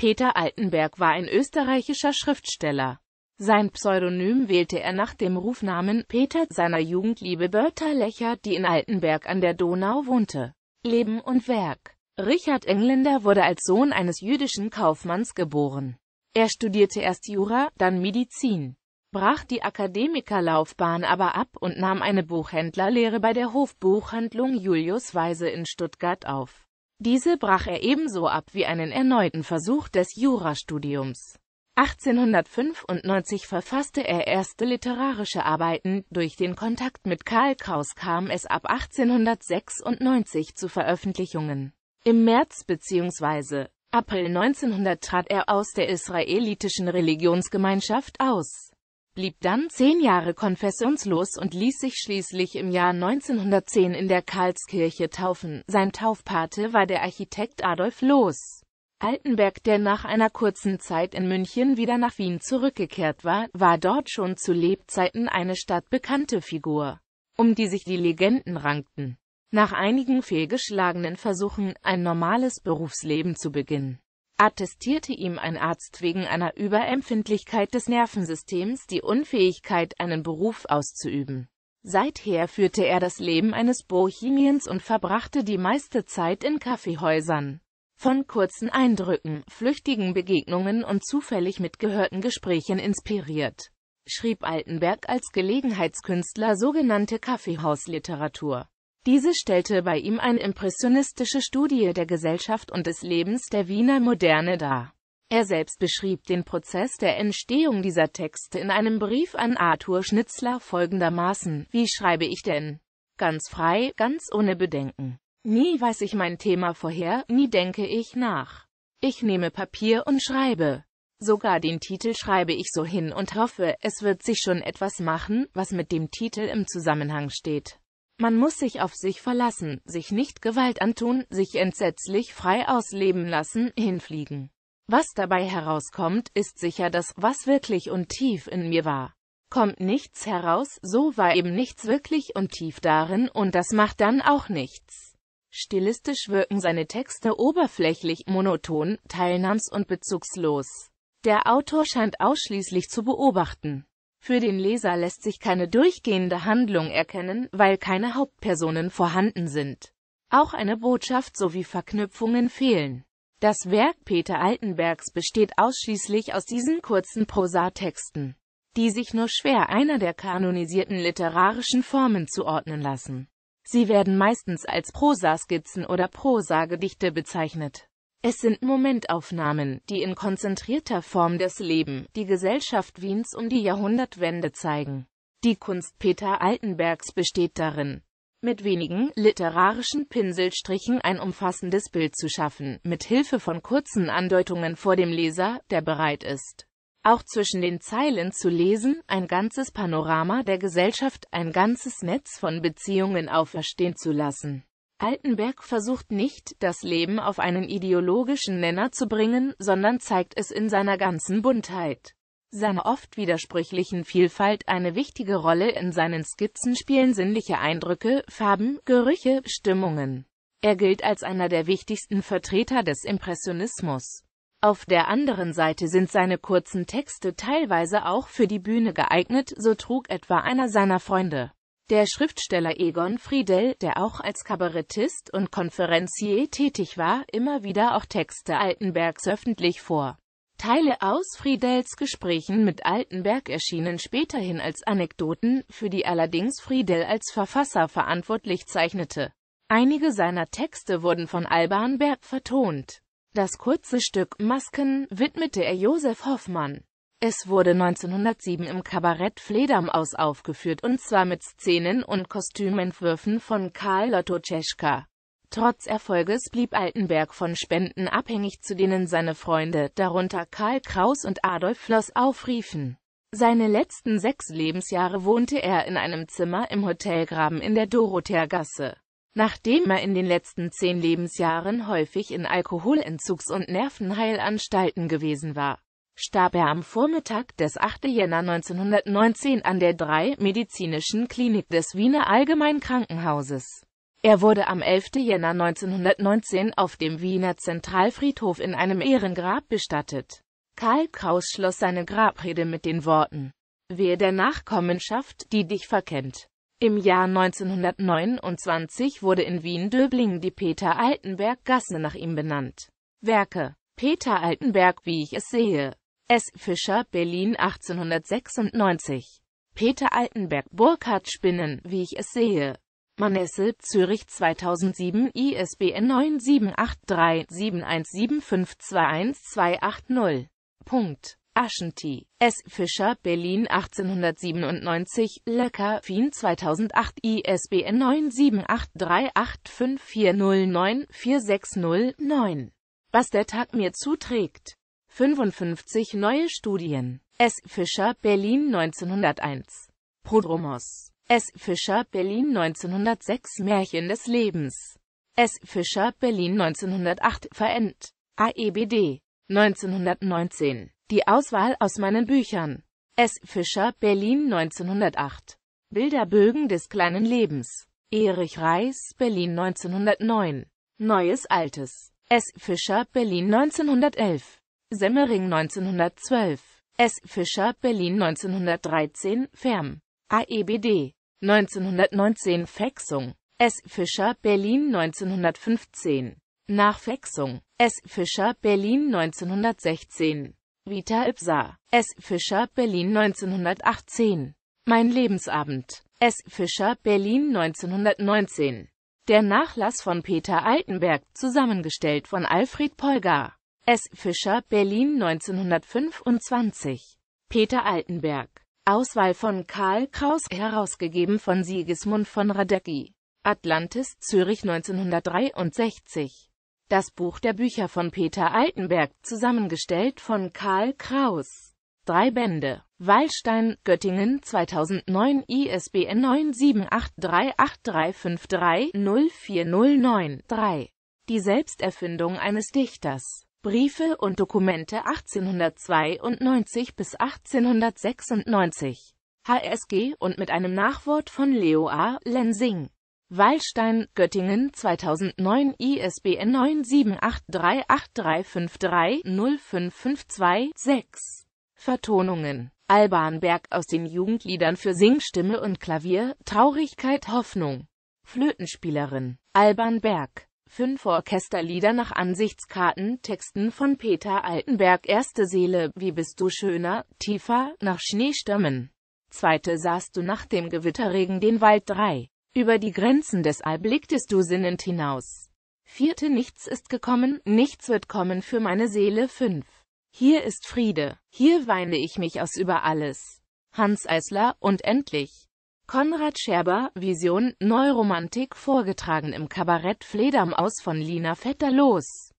Peter Altenberg war ein österreichischer Schriftsteller. Sein Pseudonym wählte er nach dem Rufnamen Peter seiner Jugendliebe Bertha Lecher, die in Altenberg an der Donau wohnte. Leben und Werk Richard Engländer wurde als Sohn eines jüdischen Kaufmanns geboren. Er studierte erst Jura, dann Medizin, brach die Akademikerlaufbahn aber ab und nahm eine Buchhändlerlehre bei der Hofbuchhandlung Julius Weise in Stuttgart auf. Diese brach er ebenso ab wie einen erneuten Versuch des Jurastudiums. 1895 verfasste er erste literarische Arbeiten, durch den Kontakt mit Karl Kraus kam es ab 1896 zu Veröffentlichungen. Im März bzw. April 1900 trat er aus der israelitischen Religionsgemeinschaft aus blieb dann zehn Jahre konfessionslos und ließ sich schließlich im Jahr 1910 in der Karlskirche taufen. Sein Taufpate war der Architekt Adolf Loos. Altenberg, der nach einer kurzen Zeit in München wieder nach Wien zurückgekehrt war, war dort schon zu Lebzeiten eine stadtbekannte Figur, um die sich die Legenden rankten. Nach einigen fehlgeschlagenen Versuchen, ein normales Berufsleben zu beginnen, attestierte ihm ein Arzt wegen einer Überempfindlichkeit des Nervensystems die Unfähigkeit, einen Beruf auszuüben. Seither führte er das Leben eines Bohemiens und verbrachte die meiste Zeit in Kaffeehäusern. Von kurzen Eindrücken, flüchtigen Begegnungen und zufällig mitgehörten Gesprächen inspiriert, schrieb Altenberg als Gelegenheitskünstler sogenannte Kaffeehausliteratur. Diese stellte bei ihm eine impressionistische Studie der Gesellschaft und des Lebens der Wiener Moderne dar. Er selbst beschrieb den Prozess der Entstehung dieser Texte in einem Brief an Arthur Schnitzler folgendermaßen, wie schreibe ich denn? Ganz frei, ganz ohne Bedenken. Nie weiß ich mein Thema vorher, nie denke ich nach. Ich nehme Papier und schreibe. Sogar den Titel schreibe ich so hin und hoffe, es wird sich schon etwas machen, was mit dem Titel im Zusammenhang steht. Man muss sich auf sich verlassen, sich nicht Gewalt antun, sich entsetzlich frei ausleben lassen, hinfliegen. Was dabei herauskommt, ist sicher das, was wirklich und tief in mir war. Kommt nichts heraus, so war eben nichts wirklich und tief darin und das macht dann auch nichts. Stilistisch wirken seine Texte oberflächlich, monoton, teilnahms- und bezugslos. Der Autor scheint ausschließlich zu beobachten, für den Leser lässt sich keine durchgehende Handlung erkennen, weil keine Hauptpersonen vorhanden sind. Auch eine Botschaft sowie Verknüpfungen fehlen. Das Werk Peter Altenbergs besteht ausschließlich aus diesen kurzen Prosatexten, die sich nur schwer einer der kanonisierten literarischen Formen zuordnen lassen. Sie werden meistens als Prosaskizzen oder Prosagedichte bezeichnet. Es sind Momentaufnahmen, die in konzentrierter Form das Leben, die Gesellschaft Wiens um die Jahrhundertwende zeigen. Die Kunst Peter Altenbergs besteht darin, mit wenigen literarischen Pinselstrichen ein umfassendes Bild zu schaffen, mit Hilfe von kurzen Andeutungen vor dem Leser, der bereit ist, auch zwischen den Zeilen zu lesen, ein ganzes Panorama der Gesellschaft, ein ganzes Netz von Beziehungen auferstehen zu lassen. Altenberg versucht nicht, das Leben auf einen ideologischen Nenner zu bringen, sondern zeigt es in seiner ganzen Buntheit. Seiner oft widersprüchlichen Vielfalt eine wichtige Rolle in seinen Skizzen spielen sinnliche Eindrücke, Farben, Gerüche, Stimmungen. Er gilt als einer der wichtigsten Vertreter des Impressionismus. Auf der anderen Seite sind seine kurzen Texte teilweise auch für die Bühne geeignet, so trug etwa einer seiner Freunde der Schriftsteller Egon Friedel, der auch als Kabarettist und Konferencier tätig war, immer wieder auch Texte Altenbergs öffentlich vor. Teile aus Friedels Gesprächen mit Altenberg erschienen späterhin als Anekdoten, für die allerdings Friedel als Verfasser verantwortlich zeichnete. Einige seiner Texte wurden von Alban Berg vertont. Das kurze Stück Masken widmete er Josef Hoffmann. Es wurde 1907 im Kabarett Fledermaus aufgeführt und zwar mit Szenen und Kostümentwürfen von Karl Lotto Tscheschka. Trotz Erfolges blieb Altenberg von Spenden abhängig, zu denen seine Freunde, darunter Karl Kraus und Adolf Floss, aufriefen. Seine letzten sechs Lebensjahre wohnte er in einem Zimmer im Hotelgraben in der Dorotheergasse. Nachdem er in den letzten zehn Lebensjahren häufig in Alkoholentzugs- und Nervenheilanstalten gewesen war, starb er am Vormittag des 8. Jänner 1919 an der 3 Medizinischen Klinik des Wiener Allgemeinkrankenhauses. Er wurde am 11. Jänner 1919 auf dem Wiener Zentralfriedhof in einem Ehrengrab bestattet. Karl Kraus schloss seine Grabrede mit den Worten Wehe der Nachkommenschaft, die dich verkennt. Im Jahr 1929 wurde in Wien-Döblingen die Peter-Altenberg-Gasse nach ihm benannt. Werke Peter Altenberg, wie ich es sehe, S. Fischer, Berlin 1896. Peter Altenberg, Burkhard Spinnen, wie ich es sehe. Manesse, Zürich 2007, ISBN 9783 717521 Punkt. Aschenti, S. Fischer, Berlin 1897, Löcker, Fien 2008, ISBN 9783854094609. Was der Tag mir zuträgt. 55 neue Studien. S. Fischer, Berlin 1901. Prodromos. S. Fischer, Berlin 1906 Märchen des Lebens. S. Fischer, Berlin 1908 Verend. AEBD. 1919. Die Auswahl aus meinen Büchern. S. Fischer, Berlin 1908. Bilderbögen des kleinen Lebens. Erich Reis, Berlin 1909. Neues Altes. S. Fischer, Berlin 1911. Semmering 1912, S. Fischer, Berlin 1913, Ferm, AEBD 1919 Fexung, S. Fischer, Berlin 1915, Nachfexung, S. Fischer, Berlin 1916, Vita Ipsa, S. Fischer, Berlin 1918, Mein Lebensabend, S. Fischer, Berlin 1919. Der Nachlass von Peter Altenberg, zusammengestellt von Alfred Polgar. S. Fischer, Berlin 1925. Peter Altenberg. Auswahl von Karl Kraus, herausgegeben von Sigismund von Radecki. Atlantis, Zürich 1963. Das Buch der Bücher von Peter Altenberg, zusammengestellt von Karl Kraus. Drei Bände. Wallstein, Göttingen 2009 ISBN 9783853-0409-3 Die Selbsterfindung eines Dichters Briefe und Dokumente 1892 bis 1896, HSG und mit einem Nachwort von Leo A. Lensing. Wallstein, Göttingen 2009 ISBN 9783853530552-6 Vertonungen Berg aus den Jugendliedern für Singstimme und Klavier, Traurigkeit, Hoffnung. Flötenspielerin Alban Berg Fünf Orchesterlieder nach Ansichtskarten, Texten von Peter Altenberg Erste Seele, wie bist du schöner, tiefer, nach Schneestürmen. Zweite sahst du nach dem Gewitterregen den Wald drei. Über die Grenzen des All blicktest du sinnend hinaus. Vierte Nichts ist gekommen, nichts wird kommen für meine Seele fünf. Hier ist Friede, hier weine ich mich aus über alles. Hans Eisler, und endlich. Konrad Scherber, Vision, Neuromantik vorgetragen im Kabarett Fledermaus von Lina Vetter los.